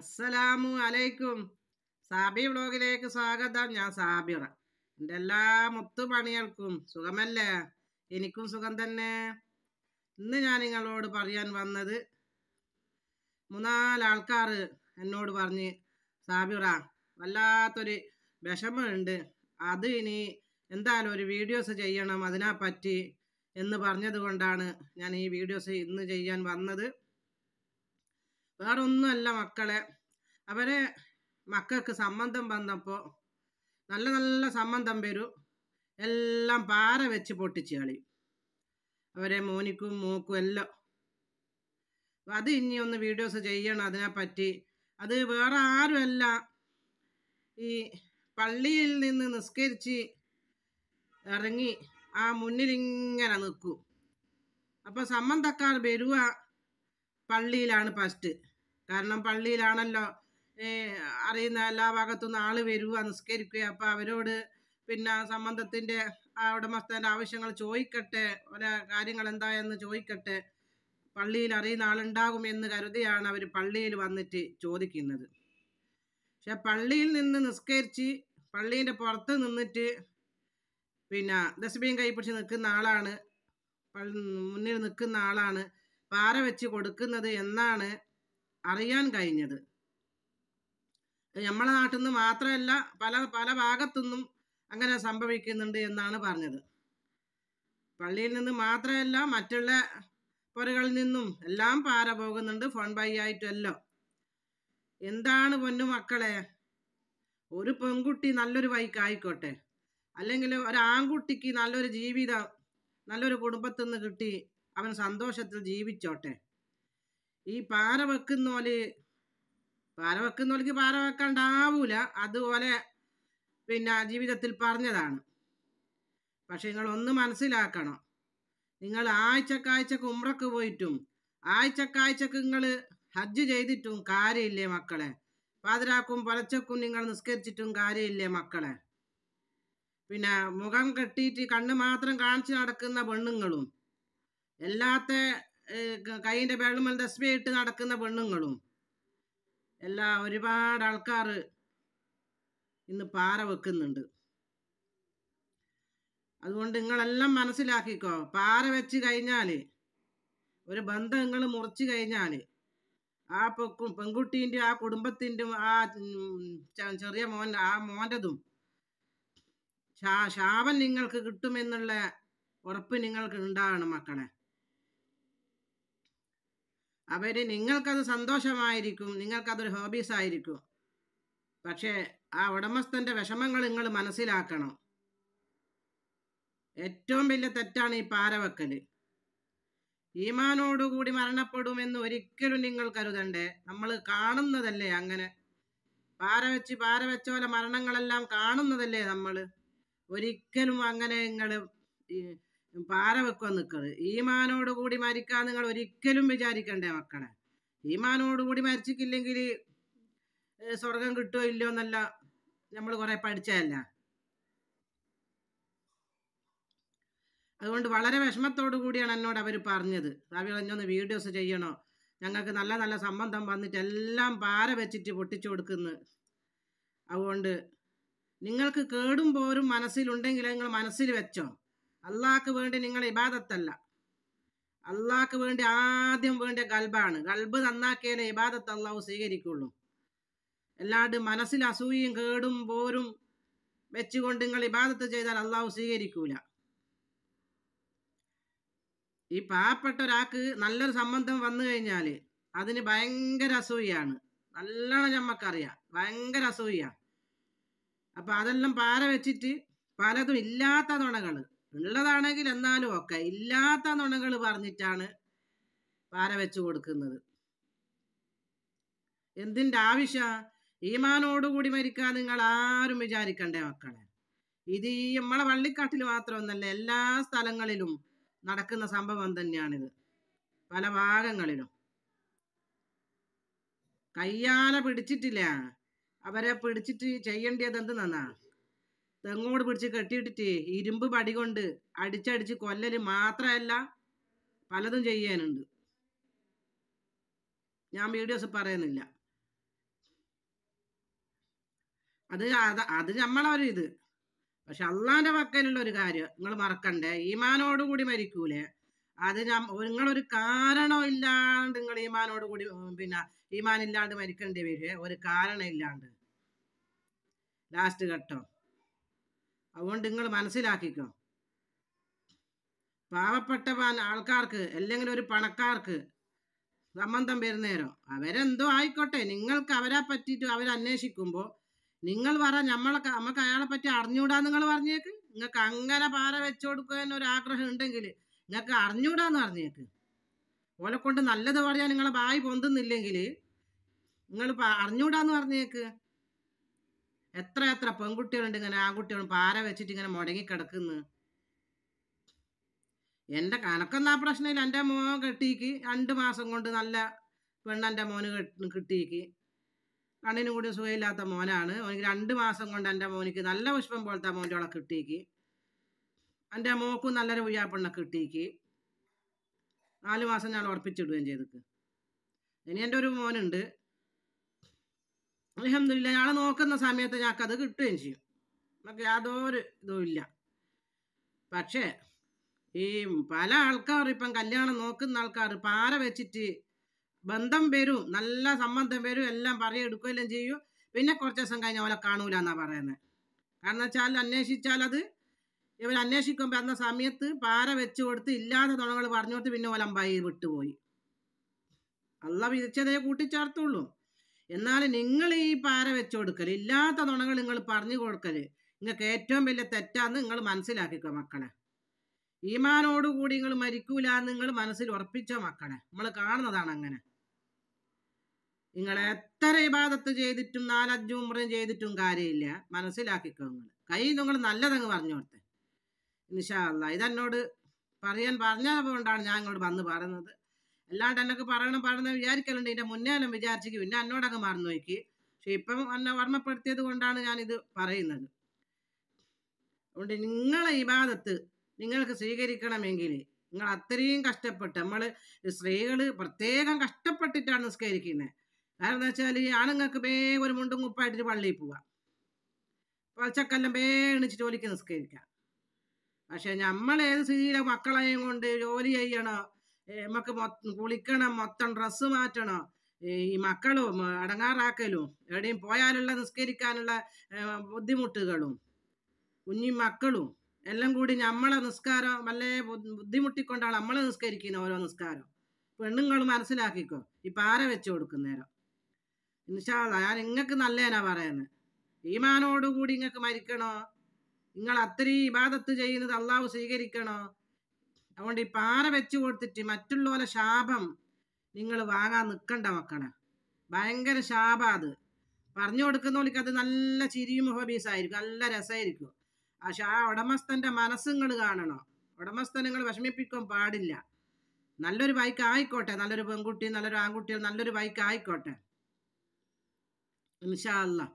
അസ്സലാമു അലൈക്കും സാബി വ്ളോഗിലേക്ക് സ്വാഗതം ഞാൻ സാബിറ എൻ്റെ എല്ലാ മുത്തു പണികൾക്കും സുഖമല്ലേ എനിക്കും സുഖം തന്നെ ഇന്ന് ഞാൻ നിങ്ങളോട് പറയാൻ വന്നത് മൂന്നാലാൾക്കാർ എന്നോട് പറഞ്ഞ് സാബിറ വല്ലാത്തൊരു വിഷമമുണ്ട് അത് ഇനി എന്തായാലും ഒരു വീഡിയോസ് ചെയ്യണം അതിനെപ്പറ്റി എന്ന് പറഞ്ഞത് കൊണ്ടാണ് ഞാൻ ഈ വീഡിയോസ് ഇന്ന് ചെയ്യാൻ വന്നത് വേറെ ഒന്നുമല്ല മക്കളെ അവരെ മക്കൾക്ക് സംബന്ധം വന്നപ്പോൾ നല്ല നല്ല സംബന്ധം വരും എല്ലാം പാറ വെച്ച് പൊട്ടിച്ച് കളയും അവരെ മോനിക്കും മൂക്കും എല്ലാം അത് ഇനി ഒന്ന് വീഡിയോസ് ചെയ്യണം അതിനെപ്പറ്റി അത് വേറെ ആരുമല്ല ഈ പള്ളിയിൽ നിന്ന് നിസ്കരിച്ച് ഇറങ്ങി ആ മുന്നിലിങ്ങനെ നിൽക്കും അപ്പോൾ സമ്മന്തക്കാർ വരുക പള്ളിയിലാണ് ഫസ്റ്റ് കാരണം പള്ളിയിലാണല്ലോ അറിയുന്ന എല്ലാ ഭാഗത്തുനിന്ന് ആള് വരുക നിസ്കരിക്കുക അപ്പൊ അവരോട് പിന്നെ ആ ഉടമസ്ഥന്റെ ആവശ്യങ്ങൾ ചോദിക്കട്ടെ ഓരോ കാര്യങ്ങൾ എന്തായെന്ന് ചോദിക്കട്ടെ പള്ളിയിൽ അറിയുന്ന ആളുണ്ടാകും എന്ന് കരുതിയാണ് അവർ പള്ളിയിൽ വന്നിട്ട് ചോദിക്കുന്നത് പക്ഷെ പള്ളിയിൽ നിന്ന് നിസ്കരിച്ച് പള്ളീൻ്റെ പുറത്ത് നിന്നിട്ട് പിന്നെ ഡസ്റ്റ്ബിൻ കൈപ്പിടിച്ച് നിൽക്കുന്ന ആളാണ് മുന്നിൽ നിൽക്കുന്ന ആളാണ് പാര വെച്ച് കൊടുക്കുന്നത് എന്നാണ് അറിയാൻ കഴിഞ്ഞത് നമ്മളെ നാട്ടിൽ നിന്ന് മാത്രമല്ല പല പല ഭാഗത്തുനിന്നും അങ്ങനെ സംഭവിക്കുന്നുണ്ട് എന്നാണ് പറഞ്ഞത് പള്ളിയിൽ നിന്ന് മാത്രമല്ല മറ്റുള്ള പുരകളിൽ നിന്നും എല്ലാം പാര പോകുന്നുണ്ട് ഫോൺ ബൈ ആയിട്ടല്ലോ എന്താണ് പൊന്നു മക്കളെ ഒരു പെൺകുട്ടി നല്ലൊരു വൈക്ക് ആയിക്കോട്ടെ അല്ലെങ്കിൽ ഒരു ആൺകുട്ടിക്ക് നല്ലൊരു ജീവിതം നല്ലൊരു കുടുംബത്തിൽ നിന്ന് കിട്ടി അവൻ സന്തോഷത്തിൽ ജീവിച്ചോട്ടെ ഈ പാര വെക്കുന്നോല് പാര വെക്കുന്നോൽക്ക് പാറ വെക്കണ്ടാവൂല അതുപോലെ പിന്നെ ജീവിതത്തിൽ പറഞ്ഞതാണ് പക്ഷെ നിങ്ങൾ ഒന്ന് മനസ്സിലാക്കണം നിങ്ങൾ ആഴ്ചക്കാഴ്ച ഉമ്രക്ക് പോയിട്ടും ആഴ്ചക്കാഴ്ചക്ക് നിങ്ങൾ ഹജ്ജ് ചെയ്തിട്ടും കാര്യമില്ലേ മക്കളെ പാതിരാക്കും പലച്ചക്കും നിങ്ങൾ നിസ്കരിച്ചിട്ടും കാര്യമില്ലേ മക്കളെ പിന്നെ മുഖം കെട്ടിയിട്ട് കണ്ണ് മാത്രം കാണിച്ചു നടക്കുന്ന പെണ്ണുങ്ങളും എല്ലാത്തെ കൈയിൻ്റെ വെള്ളുമൽ തസ്ബിയിട്ട് നടക്കുന്ന പെണ്ണുങ്ങളും എല്ലാ ഒരുപാട് ആൾക്കാർ ഇന്ന് പാറ വെക്കുന്നുണ്ട് അതുകൊണ്ട് നിങ്ങളെല്ലാം മനസ്സിലാക്കിക്കോ പാറ വെച്ച് കഴിഞ്ഞാൽ ഒരു ബന്ധം നിങ്ങൾ മുറിച്ച് കഴിഞ്ഞാൽ ആ പൊക്കും പെൺകുട്ടീൻ്റെ ആ കുടുംബത്തിൻ്റെ ആ ചെറിയ മോൻ ആ മോൻ്റെതും ശാപം നിങ്ങൾക്ക് കിട്ടുമെന്നുള്ള ഉറപ്പ് നിങ്ങൾക്ക് ഉണ്ടാവണം മക്കളെ അവർ നിങ്ങൾക്കത് സന്തോഷമായിരിക്കും നിങ്ങൾക്കതൊരു ഹോബീസ് ആയിരിക്കും പക്ഷേ ആ ഉടമസ്ഥൻ്റെ വിഷമങ്ങൾ നിങ്ങൾ മനസ്സിലാക്കണം ഏറ്റവും വലിയ തെറ്റാണ് ഈ പാരവെക്കൽ ഈമാനോടുകൂടി മരണപ്പെടുമെന്ന് ഒരിക്കലും നിങ്ങൾ കരുതണ്ടേ നമ്മൾ കാണുന്നതല്ലേ അങ്ങനെ പാര വെച്ച് പാര വെച്ച പോലെ മരണങ്ങളെല്ലാം കാണുന്നതല്ലേ നമ്മൾ ഒരിക്കലും അങ്ങനെ നിങ്ങൾ പാര വെക്കാൻ നിൽക്കുന്നത് ഈമാനോട് കൂടി മരിക്കാൻ നിങ്ങൾ ഒരിക്കലും വിചാരിക്കണ്ടേ മക്കളെ ഈമാനോട് കൂടി മരിച്ചിട്ടില്ലെങ്കിൽ സ്വർഗം കിട്ടുമോ ഇല്ലയോ എന്നല്ല നമ്മൾ കുറെ പഠിച്ചതല്ല അതുകൊണ്ട് വളരെ വിഷമത്തോടു കൂടിയാണ് എന്നോട് അവർ പറഞ്ഞത് സാബി പറഞ്ഞൊന്ന് വീഡിയോസ് ചെയ്യണോ ഞങ്ങൾക്ക് നല്ല നല്ല സംബന്ധം വന്നിട്ട് എല്ലാം പാര വെച്ചിട്ട് പൊട്ടിച്ചു കൊടുക്കുന്നു അതുകൊണ്ട് നിങ്ങൾക്ക് കേടും പോരും മനസ്സിലുണ്ടെങ്കിൽ നിങ്ങൾ മനസ്സിൽ വെച്ചോ അള്ളാഹ്ക്ക് വേണ്ടി നിങ്ങൾ ഇബാദത്തല്ല അള്ളാഹ്ക്ക് വേണ്ടി ആദ്യം വേണ്ട ഗൽബാണ് ഗൽബ് നന്നാക്കിയാലേ ഇബാദത്ത് അള്ളാഹു സ്വീകരിക്കുള്ളൂ അല്ലാണ്ട് മനസ്സിൽ അസൂയയും കേടും പോരും വെച്ചുകൊണ്ട് നിങ്ങൾ ഇബാദത്ത് ചെയ്താൽ അള്ളാഹു സ്വീകരിക്കൂല ഈ പാവപ്പെട്ട ഒരാൾക്ക് നല്ലൊരു സംബന്ധം വന്നു കഴിഞ്ഞാൽ അതിന് ഭയങ്കര അസൂയാണ് നല്ലോണം നമ്മക്കറിയാം ഭയങ്കര അസൂയ അപ്പൊ അതെല്ലാം പാര വെച്ചിട്ട് പലതും ഇല്ലാത്ത നുണകൾ ഉള്ളതാണെങ്കിൽ എന്നാലും ഒക്കെ ഇല്ലാത്ത നുണകൾ പറഞ്ഞിട്ടാണ് പാര വെച്ചു കൊടുക്കുന്നത് എന്തിൻ്റെ ആവശ്യ ഈമാനോടുകൂടി മരിക്കാൻ നിങ്ങൾ ആരും വിചാരിക്കണ്ടേ മക്കളെ ഇത് ഈ നമ്മളെ വള്ളിക്കാട്ടിൽ മാത്രമൊന്നല്ല എല്ലാ സ്ഥലങ്ങളിലും നടക്കുന്ന സംഭവം തന്നെയാണിത് പല ഭാഗങ്ങളിലും കയ്യാല പിടിച്ചിട്ടില്ല അവരെ പിടിച്ചിട്ട് ചെയ്യേണ്ടത് എന്ത് നന്നാ തെങ്ങോട് പിടിച്ച് കെട്ടിയിട്ടിട്ട് ഇരുമ്പ് പടി കൊണ്ട് അടിച്ചടിച്ച് കൊല്ലല് മാത്രമല്ല പലതും ചെയ്യാനുണ്ട് ഞാൻ വീഡിയോസ് പറയുന്നില്ല അത് അത് ഒരു ഇത് പക്ഷെ അള്ളാന്റെ പക്കലുള്ള ഒരു കാര്യം നിങ്ങൾ മറക്കണ്ടേ ഈമാനോടുകൂടി മരിക്കൂലേ അത് നിങ്ങളൊരു കാരണം ഇല്ലാണ്ട് നിങ്ങൾ ഈമാനോട് കൂടി പിന്നെ ഈമാനില്ലാണ്ട് മരിക്കേണ്ടി വരിക ഒരു കാരണം ഇല്ലാണ്ട് ലാസ്റ്റ് ഘട്ടം അതുകൊണ്ട് നിങ്ങൾ മനസ്സിലാക്കിക്കോ പാവപ്പെട്ട ആൾക്കാർക്ക് അല്ലെങ്കിൽ ഒരു പണക്കാർക്ക് സംബന്ധം വരുന്നേരോ അവരെന്തോ ആയിക്കോട്ടെ നിങ്ങൾക്ക് അവരെ പറ്റിയിട്ട് അവരന്വേഷിക്കുമ്പോൾ നിങ്ങൾ പറ നമ്മളൊക്കെ നമുക്ക് അയാളെ പറ്റി അറിഞ്ഞൂടാ നിങ്ങൾ പറഞ്ഞേക്ക് നിങ്ങൾക്ക് അങ്ങനെ പാറ വെച്ചു എന്നൊരു ഒരു ആഗ്രഹം ഉണ്ടെങ്കിൽ നിങ്ങൾക്ക് അറിഞ്ഞൂടാന്ന് പറഞ്ഞേക്ക് ഓലെ കൊണ്ട് നല്ലത് പറയാൻ നിങ്ങളെ ബായി പൊന്തുന്നില്ലെങ്കിൽ നിങ്ങൾ അറിഞ്ഞൂടാന്ന് പറഞ്ഞേക്ക് എത്ര എത്ര പെൺകുട്ടികളുണ്ട് ഇങ്ങനെ ആൺകുട്ടികളും പാര വെച്ചിട്ട് ഇങ്ങനെ മുടങ്ങി കിടക്കുന്നു എൻ്റെ കണക്കെന്നാ പ്രശ്നമില്ല എൻ്റെ മോൻ കെട്ടിക്ക് രണ്ട് മാസം കൊണ്ട് നല്ല പെണ്ണെൻ്റെ മോന് കിട്ടിക്ക് കണ്ണിനും കൂടി സുഖമില്ലാത്ത മോനാണ് അവനിക്ക് രണ്ട് മാസം കൊണ്ട് എൻ്റെ മോനിക്ക് നല്ല പുഷ്പം പോലത്തെ മോൻ്റെ അവളെ കിട്ടിക്ക് എൻ്റെ മോക്കും നല്ലൊരു ഉയ്യാപ്പെണ്ണ കിട്ടിക്ക് നാല് മാസം ഞാൻ ഉറപ്പിച്ചിടുകയും ചെയ്തിട്ട് ഇനി എൻ്റെ ഒരു മോനുണ്ട് അലഹമില്ല ഞാൻ നോക്കുന്ന സമയത്ത് ഞങ്ങൾക്ക് അത് കിട്ടുകയും ചെയ്യും നമുക്ക് യാതൊരു ഇതും ഇല്ല പക്ഷേ ഈ പല ആൾക്കാർ ഇപ്പം കല്യാണം നോക്കുന്ന ആൾക്കാർ പാര വെച്ചിട്ട് ബന്ധം വരും നല്ല സംബന്ധം വരും എല്ലാം പറയെടുക്കുകയെല്ലാം ചെയ്യും പിന്നെ കുറച്ച് ദിവസം കഴിഞ്ഞാൽ അവളെ കാണൂല എന്നാ പറയുന്നത് കാരണം വെച്ചാൽ അന്വേഷിച്ചാൽ അത് ഇവർ അന്വേഷിക്കുമ്പോൾ അന്ന സമയത്ത് പാര വെച്ചു കൊടുത്ത് ഇല്ലാത്ത തുണകൾ പറഞ്ഞു കൊടുത്ത് പിന്നെ ഓലമ്പായി വിട്ടുപോയി അല്ല വിരിച്ചതേ കൂട്ടിച്ചേർത്തുള്ളൂ എന്നാൽ നിങ്ങൾ ഈ പാര വെച്ചു കൊടുക്കൽ ഇല്ലാത്ത നുണകൾ നിങ്ങൾ പറഞ്ഞു കൊടുക്കൽ നിങ്ങൾക്ക് ഏറ്റവും വലിയ തെറ്റാന്ന് നിങ്ങൾ മനസ്സിലാക്കിക്കോ മക്കളെ ഈമാനോടുകൂടി നിങ്ങൾ മരിക്കൂല എന്ന് നിങ്ങൾ മനസ്സിൽ ഉറപ്പിച്ചോ മക്കളെ നമ്മൾ കാണുന്നതാണ് അങ്ങനെ നിങ്ങൾ എത്ര ഇബാദത്ത് ചെയ്തിട്ടും നാലഞ്ചും ഉമ്രയും ചെയ്തിട്ടും കാര്യമില്ല മനസ്സിലാക്കിക്കോ നിങ്ങൾ കൈ നിങ്ങൾ നല്ലതങ്ങ് പറഞ്ഞു കൊടുത്തേ അല്ല ഇതെന്നോട് പറയാൻ പറഞ്ഞതുകൊണ്ടാണ് ഞാൻ ഇങ്ങോട്ട് വന്ന് പറയുന്നത് അല്ലാണ്ട് എന്നൊക്കെ പറയണം പറയണം വിചാരിക്കലുണ്ട് എന്റെ മുന്നേ എല്ലാം വിചാരിച്ചേക്ക് പിന്നെ എന്നോടങ്ങ് മറന്നു നോക്കി പക്ഷെ ഇപ്പം എന്നെ ഓർമ്മപ്പെടുത്തിയത് കൊണ്ടാണ് ഞാനിത് പറയുന്നത് അതുകൊണ്ട് നിങ്ങളെ ഇബാദത്ത് നിങ്ങൾക്ക് സ്വീകരിക്കണമെങ്കിൽ നിങ്ങൾ അത്രയും കഷ്ടപ്പെട്ട് നമ്മൾ സ്ത്രീകൾ പ്രത്യേകം കഷ്ടപ്പെട്ടിട്ടാണ് നിസ്കരിക്കുന്നത് കാരണം എന്താ വെച്ചാൽ ഈ ആണുങ്ങൾക്ക് വേഗം ഒരു മുണ്ടും കുപ്പായിട്ടൊരു പള്ളിയിൽ പോവാം പച്ചക്കെല്ലാം വേഗം എണിച്ച് ജോലിക്ക് നിസ്കരിക്കാം പക്ഷെ നമ്മൾ ഏത് മക്കളെയും കൊണ്ട് ജോലി ചെയ്യണോ മക്ക് കുളിക്കണം മൊത്തം ഡ്രസ്സ് മാറ്റണം ഈ മക്കളും അടങ്ങാറാക്കലും എവിടെയും പോയാലുള്ള നിസ്കരിക്കാനുള്ള ബുദ്ധിമുട്ടുകളും കുഞ്ഞി മക്കളും എല്ലാം കൂടി നമ്മളെ നിസ്കാരം വല്ലേ ബുദ്ധിമുട്ടിക്കൊണ്ടാണ് നമ്മളെ നിസ്കരിക്കുന്ന ഓരോ നിസ്കാരം പെണ്ണുങ്ങൾ മനസ്സിലാക്കിക്കോ ഈ പാര വെച്ച് കൊടുക്കുന്നേരം ഇൻഷാല്ല ഞാൻ നിങ്ങൾക്ക് നല്ലതിനാ പറയുന്നത് ഈമാനോടുകൂടി നിങ്ങൾക്ക് മരിക്കണോ നിങ്ങൾ അത്രയും ഇബാദത്ത് ചെയ്യുന്നത് അള്ളാഹു സ്വീകരിക്കണോ അതുകൊണ്ട് ഈ പാറ വെച്ചു കൊടുത്തിട്ട് മറ്റുള്ളവരെ ശാപം നിങ്ങൾ വാങ്ങാൻ നിൽക്കണ്ട മക്കളെ ഭയങ്കര ശാപം അത് പറഞ്ഞു കൊടുക്കുന്നവർക്ക് അത് നല്ല ചിരിയും ഹോബീസായിരിക്കും നല്ല രസമായിരിക്കും പക്ഷെ ആ ഉടമസ്ഥൻ്റെ ഉടമസ്ഥന്റെ നിങ്ങൾ കാണണം ഉടമസ്ഥൻ നിങ്ങൾ വിഷമിപ്പിക്കാൻ പാടില്ല നല്ലൊരു ബൈക്ക് ആയിക്കോട്ടെ നല്ലൊരു പെൺകുട്ടി നല്ലൊരു ആൺകുട്ടി നല്ലൊരു ബൈക്ക് ആയിക്കോട്ടെ ഇൻഷാ അല്ലാ